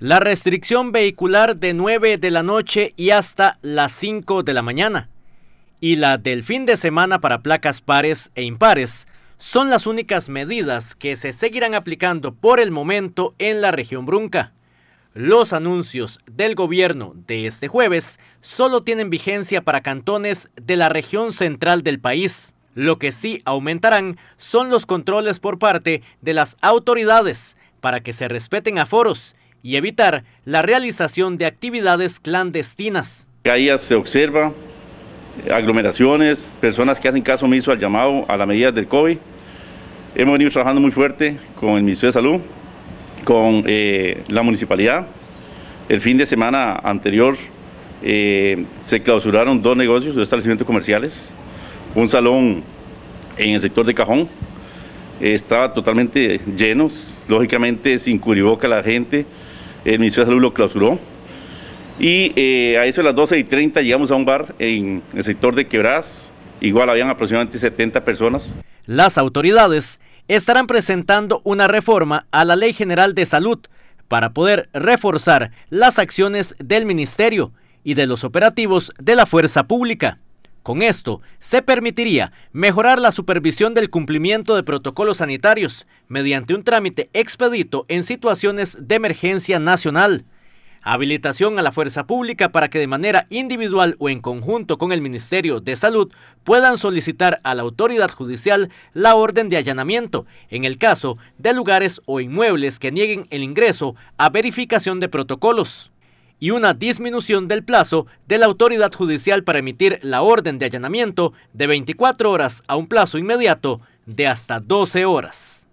La restricción vehicular de 9 de la noche y hasta las 5 de la mañana. Y la del fin de semana para placas pares e impares son las únicas medidas que se seguirán aplicando por el momento en la región Brunca. Los anuncios del gobierno de este jueves solo tienen vigencia para cantones de la región central del país. Lo que sí aumentarán son los controles por parte de las autoridades para que se respeten aforos y evitar la realización de actividades clandestinas. Ahí se observa, eh, aglomeraciones, personas que hacen caso omiso al llamado a la medida del COVID. Hemos venido trabajando muy fuerte con el Ministerio de Salud, con eh, la municipalidad. El fin de semana anterior eh, se clausuraron dos negocios, dos establecimientos comerciales, un salón en el sector de Cajón, estaba totalmente llenos, lógicamente sin cubriboca la gente, el Ministerio de Salud lo clausuró. Y eh, a eso de las 12 y 30 llegamos a un bar en el sector de Quebras, igual habían aproximadamente 70 personas. Las autoridades estarán presentando una reforma a la Ley General de Salud para poder reforzar las acciones del Ministerio y de los operativos de la Fuerza Pública. Con esto, se permitiría mejorar la supervisión del cumplimiento de protocolos sanitarios mediante un trámite expedito en situaciones de emergencia nacional. Habilitación a la fuerza pública para que de manera individual o en conjunto con el Ministerio de Salud puedan solicitar a la autoridad judicial la orden de allanamiento en el caso de lugares o inmuebles que nieguen el ingreso a verificación de protocolos y una disminución del plazo de la autoridad judicial para emitir la orden de allanamiento de 24 horas a un plazo inmediato de hasta 12 horas.